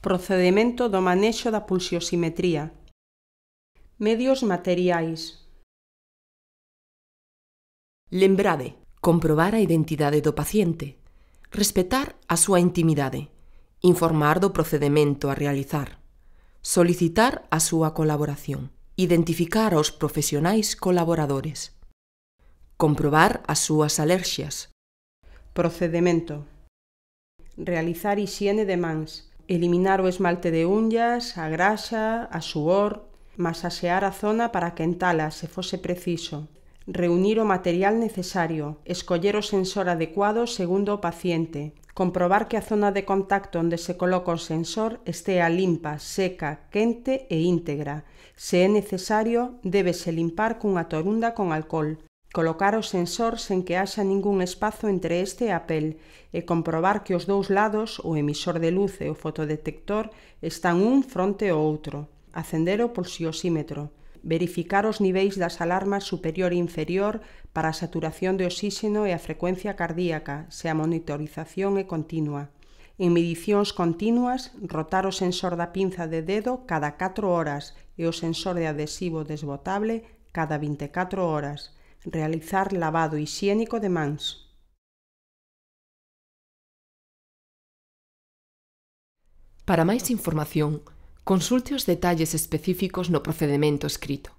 Procedimento do manexo da pulsiosimetría. Medios materiais. Lembrade, comprobar a identidade do paciente, respetar a súa intimidade, informar do procedimento a realizar, solicitar a súa colaboración, identificar aos profesionais colaboradores, comprobar as súas alerxias. Procedimento. Realizar hixiene de mans, eliminar o esmalte de unllas, a graxa, a suor, masasear a zona para quentala se fose preciso, reunir o material necesario, escoller o sensor adecuado segundo o paciente, comprobar que a zona de contacto onde se coloca o sensor estea limpa, seca, quente e íntegra. Se é necesario, débese limpar cunha torunda con alcohol colocar o sensor sen que haxa ningún espazo entre este e a pel e comprobar que os dous lados, o emisor de luz e o fotodetector, están un fronte ao outro. Acender o pulsiosímetro. Verificar os niveis das alarmas superior e inferior para a saturación de oxíxeno e a frecuencia cardíaca, se a monitorización é continua. En medicións continuas, rotar o sensor da pinza de dedo cada 4 horas e o sensor de adhesivo desbotable cada 24 horas realizar lavado hixiénico de mans. Para máis información, consulte os detalles específicos no procedemento escrito.